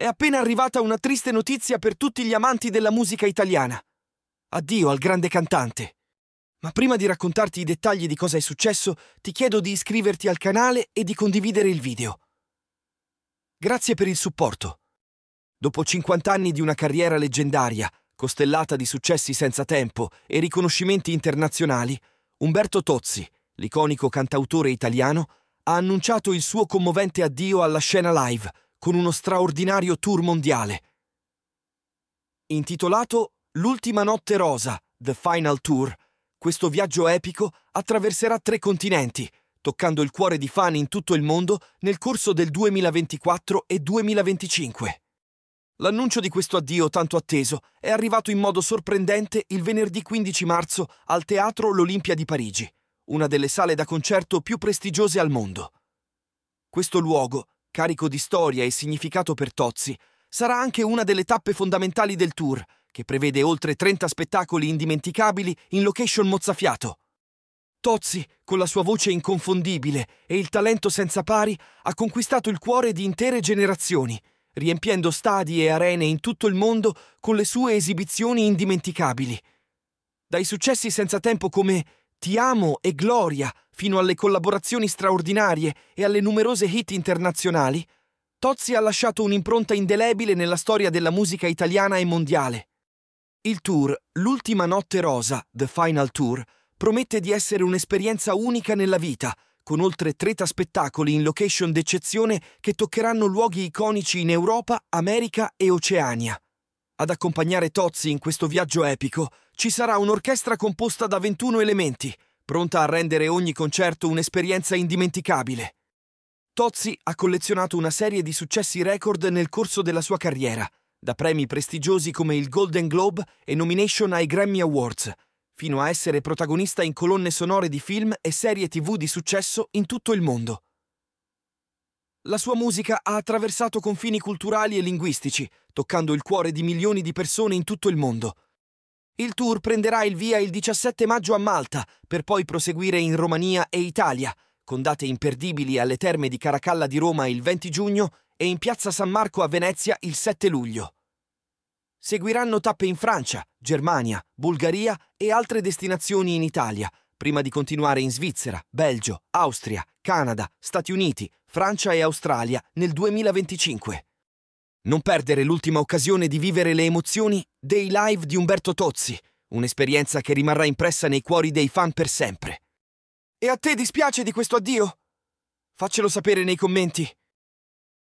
È appena arrivata una triste notizia per tutti gli amanti della musica italiana. Addio al grande cantante. Ma prima di raccontarti i dettagli di cosa è successo, ti chiedo di iscriverti al canale e di condividere il video. Grazie per il supporto. Dopo 50 anni di una carriera leggendaria, costellata di successi senza tempo e riconoscimenti internazionali, Umberto Tozzi, l'iconico cantautore italiano, ha annunciato il suo commovente addio alla scena live con uno straordinario tour mondiale. Intitolato L'ultima notte rosa, The Final Tour, questo viaggio epico attraverserà tre continenti, toccando il cuore di fan in tutto il mondo nel corso del 2024 e 2025. L'annuncio di questo addio tanto atteso è arrivato in modo sorprendente il venerdì 15 marzo al Teatro L'Olimpia di Parigi, una delle sale da concerto più prestigiose al mondo. Questo luogo, carico di storia e significato per Tozzi, sarà anche una delle tappe fondamentali del tour, che prevede oltre 30 spettacoli indimenticabili in location mozzafiato. Tozzi, con la sua voce inconfondibile e il talento senza pari, ha conquistato il cuore di intere generazioni, riempiendo stadi e arene in tutto il mondo con le sue esibizioni indimenticabili. Dai successi senza tempo come Ti amo e Gloria fino alle collaborazioni straordinarie e alle numerose hit internazionali, Tozzi ha lasciato un'impronta indelebile nella storia della musica italiana e mondiale. Il tour L'ultima notte rosa, The Final Tour, promette di essere un'esperienza unica nella vita, con oltre 30 spettacoli in location d'eccezione che toccheranno luoghi iconici in Europa, America e Oceania. Ad accompagnare Tozzi in questo viaggio epico ci sarà un'orchestra composta da 21 elementi, pronta a rendere ogni concerto un'esperienza indimenticabile. Tozzi ha collezionato una serie di successi record nel corso della sua carriera, da premi prestigiosi come il Golden Globe e nomination ai Grammy Awards, fino a essere protagonista in colonne sonore di film e serie tv di successo in tutto il mondo. La sua musica ha attraversato confini culturali e linguistici, toccando il cuore di milioni di persone in tutto il mondo, il tour prenderà il via il 17 maggio a Malta, per poi proseguire in Romania e Italia, con date imperdibili alle terme di Caracalla di Roma il 20 giugno e in piazza San Marco a Venezia il 7 luglio. Seguiranno tappe in Francia, Germania, Bulgaria e altre destinazioni in Italia, prima di continuare in Svizzera, Belgio, Austria, Canada, Stati Uniti, Francia e Australia nel 2025. Non perdere l'ultima occasione di vivere le emozioni dei live di Umberto Tozzi, un'esperienza che rimarrà impressa nei cuori dei fan per sempre. E a te dispiace di questo addio? Faccelo sapere nei commenti.